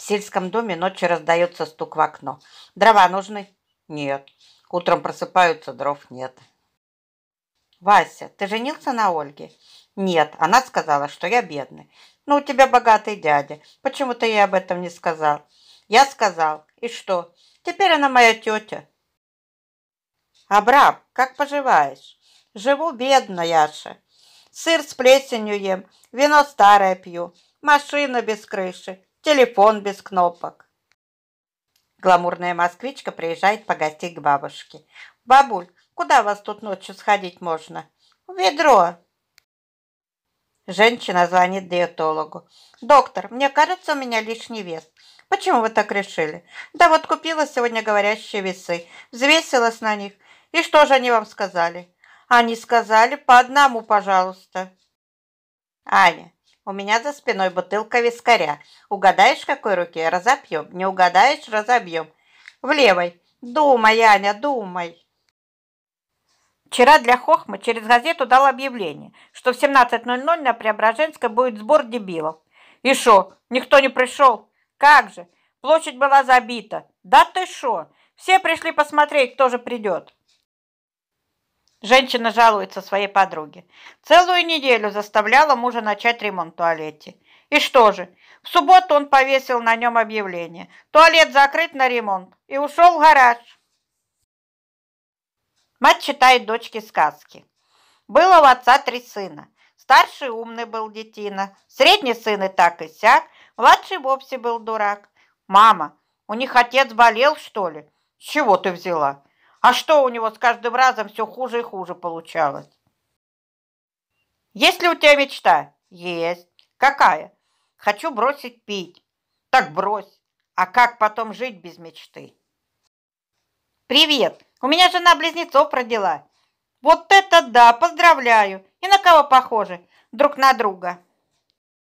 В сельском доме ночью раздается стук в окно. «Дрова нужны?» «Нет». Утром просыпаются, дров нет. «Вася, ты женился на Ольге?» «Нет, она сказала, что я бедный». «Ну, у тебя богатый дядя. Почему ты ей об этом не сказал?» «Я сказал. И что? Теперь она моя тетя». Абрам, как поживаешь?» «Живу бедно, Яша. Сыр с плесенью ем, вино старое пью, машина без крыши» телефон без кнопок. Гламурная москвичка приезжает погостить к бабушке. «Бабуль, куда вас тут ночью сходить можно?» «В ведро». Женщина звонит диетологу. «Доктор, мне кажется, у меня лишний вес. Почему вы так решили?» «Да вот купила сегодня говорящие весы, взвесилась на них. И что же они вам сказали?» «Они сказали, по одному, пожалуйста». «Аня, у меня за спиной бутылка вискаря. Угадаешь, какой руке? Разобьем. Не угадаешь? Разобьем. В левой. Думай, Аня, думай. Вчера для Хохмы через газету дал объявление, что в 17.00 на Преображенской будет сбор дебилов. И шо, никто не пришел? Как же, площадь была забита. Да ты шо, все пришли посмотреть, кто же придет. Женщина жалуется своей подруге. Целую неделю заставляла мужа начать ремонт в туалете. И что же, в субботу он повесил на нем объявление. Туалет закрыт на ремонт. И ушел в гараж. Мать читает дочке сказки. Было у отца три сына. Старший умный был детина, средний сын и так и сяк, младший вовсе был дурак. «Мама, у них отец болел, что ли? С чего ты взяла?» А что у него с каждым разом все хуже и хуже получалось? Есть ли у тебя мечта? Есть. Какая? Хочу бросить пить. Так брось. А как потом жить без мечты? Привет. У меня жена близнецов родила. Вот это да, поздравляю. И на кого похожи? Друг на друга.